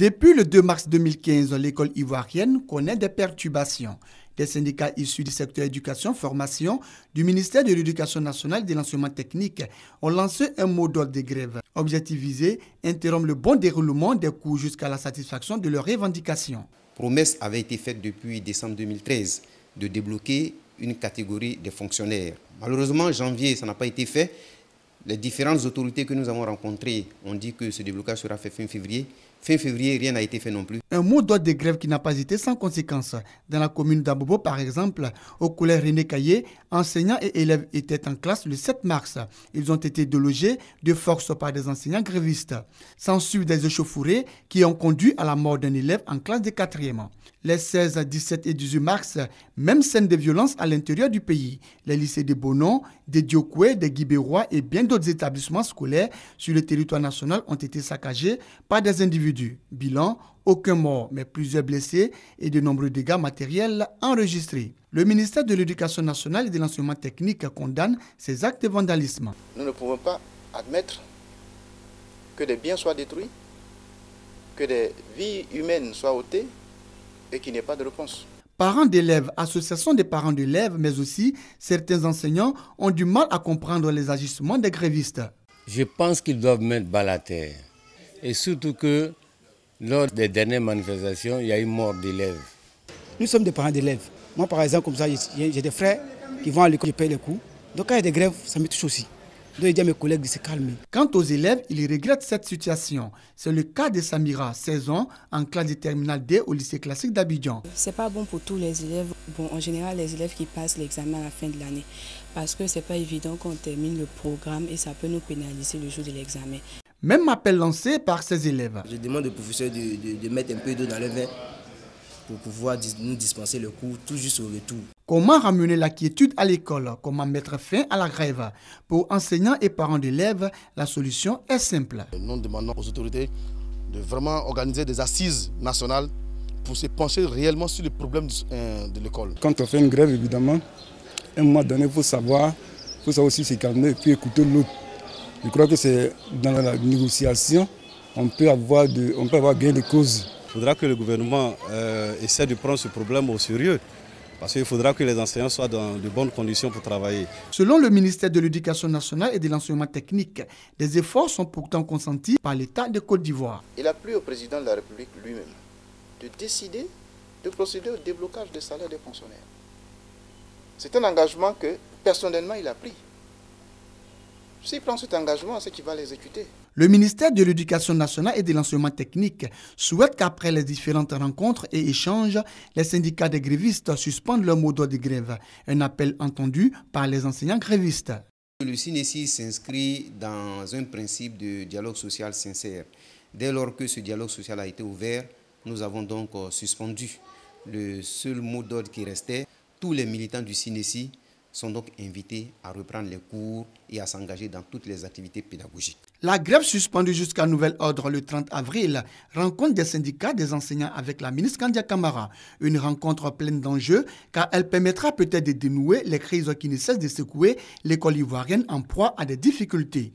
Depuis le 2 mars 2015, l'école ivoirienne connaît des perturbations. Des syndicats issus du secteur éducation-formation du ministère de l'Éducation nationale et de l'enseignement technique ont lancé un mot d'ordre de grève. visé, interrompre le bon déroulement des cours jusqu'à la satisfaction de leurs revendications. Promesse avait été faite depuis décembre 2013 de débloquer une catégorie de fonctionnaires. Malheureusement, janvier, ça n'a pas été fait les différentes autorités que nous avons rencontrées ont dit que ce déblocage sera fait fin février. Fin février, rien n'a été fait non plus. Un mot d'ordre de grève qui n'a pas été sans conséquence. Dans la commune d'Abobo, par exemple, au collège René Caillé, enseignants et élèves étaient en classe le 7 mars. Ils ont été délogés de force par des enseignants grévistes. Sans suivre des échauffourées qui ont conduit à la mort d'un élève en classe de 4e. Les 16, 17 et 18 mars, même scène de violence à l'intérieur du pays. Les lycées de Bonon, de Diokoué, de Guibérois et bien d'autres établissements scolaires sur le territoire national ont été saccagés par des individus. Bilan, aucun mort, mais plusieurs blessés et de nombreux dégâts matériels enregistrés. Le ministère de l'Éducation nationale et de l'enseignement technique condamne ces actes de vandalisme. Nous ne pouvons pas admettre que des biens soient détruits, que des vies humaines soient ôtées et qu'il n'y ait pas de réponse parents d'élèves, associations des parents d'élèves, mais aussi certains enseignants ont du mal à comprendre les agissements des grévistes. Je pense qu'ils doivent mettre bas la terre. Et surtout que lors des dernières manifestations, il y a eu mort d'élèves. Nous sommes des parents d'élèves. Moi, par exemple, comme ça, j'ai des frères qui vont à l'école, je paye les coûts. Donc, quand il y a des grèves, ça me touche aussi. Je à mes collègues de calmer. Quant aux élèves, ils regrettent cette situation. C'est le cas de Samira, 16 ans, en classe de terminale D au lycée classique d'Abidjan. C'est pas bon pour tous les élèves. Bon, en général, les élèves qui passent l'examen à la fin de l'année. Parce que c'est pas évident qu'on termine le programme et ça peut nous pénaliser le jour de l'examen. Même appel lancé par ces élèves. Je demande aux professeurs de, de mettre un peu d'eau dans le vin pour pouvoir nous dispenser le cours tout juste au retour. Comment ramener la quiétude à l'école Comment mettre fin à la grève Pour enseignants et parents d'élèves, la solution est simple. Nous demandons aux autorités de vraiment organiser des assises nationales pour se pencher réellement sur les problèmes de euh, l'école. Quand on fait une grève, évidemment, à un moment donné, il faut savoir, il faut savoir aussi se calmer et puis écouter l'autre. Je crois que c'est dans la négociation, on peut avoir, de, on peut gain de cause. Il faudra que le gouvernement euh, essaie de prendre ce problème au sérieux. Parce qu'il faudra que les enseignants soient dans de bonnes conditions pour travailler. Selon le ministère de l'Éducation nationale et de l'enseignement technique, des efforts sont pourtant consentis par l'État de Côte d'Ivoire. Il a plu au président de la République lui-même de décider de procéder au déblocage des salaires des fonctionnaires. C'est un engagement que personnellement il a pris. S'il prend cet engagement, c'est qu'il va l'exécuter. Le ministère de l'Éducation nationale et de l'enseignement technique souhaite qu'après les différentes rencontres et échanges, les syndicats des grévistes suspendent leur mot d'ordre de grève. Un appel entendu par les enseignants grévistes. Le CINESI s'inscrit dans un principe de dialogue social sincère. Dès lors que ce dialogue social a été ouvert, nous avons donc euh, suspendu le seul mot d'ordre qui restait. Tous les militants du CINESI sont donc invités à reprendre les cours et à s'engager dans toutes les activités pédagogiques. La grève suspendue jusqu'à nouvel ordre le 30 avril rencontre des syndicats des enseignants avec la ministre Kandia Kamara. Une rencontre pleine d'enjeux car elle permettra peut-être de dénouer les crises qui ne cessent de secouer l'école ivoirienne en proie à des difficultés.